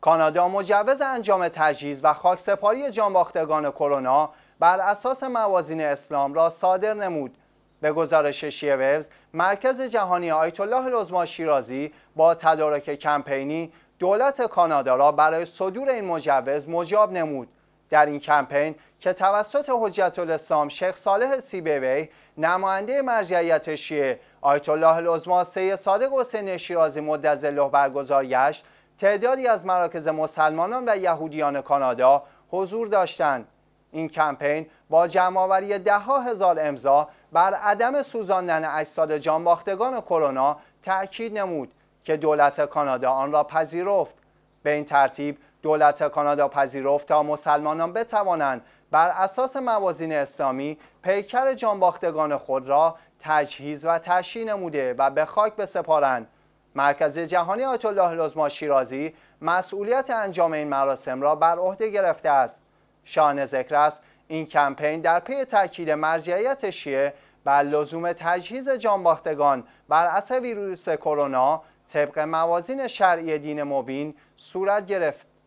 کانادا مجوز انجام تجهیز و خاکسپاری جانباختگان کرونا بر اساس موازین اسلام را صادر نمود به گزارش شیوز مرکز جهانی آیت الله العظما شیرازی با تدارک کمپینی دولت کانادا را برای صدور این مجوز مجاب نمود در این کمپین که توسط حجت الاسلام شیخ صالح سیبوی نماینده مرجعیت شیعه آیت الله العظما سید صادق حسین شیرازی مدظله برگزار گشت تعدادی از مراکز مسلمانان و یهودیان کانادا حضور داشتند این کمپین با جمعآوری ده ها هزار امضا بر عدم سوزاندن اجساد جانباختگان کرونا تأکید نمود که دولت کانادا آن را پذیرفت به این ترتیب دولت کانادا پذیرفت تا مسلمانان بتوانند بر اساس موازین اسلامی پیکر جانباختگان خود را تجهیز و تشییع نموده و به خاک بسپارند مرکز جهانی آیت الله لزما شیرازی مسئولیت انجام این مراسم را بر عهده گرفته است شانه ذکر است این کمپین در پی تاکید مرجعیت شیعه بر لزوم تجهیز جانباختگان بر اثر ویروس کرونا طبق موازین شرعی دین مبین صورت گرفت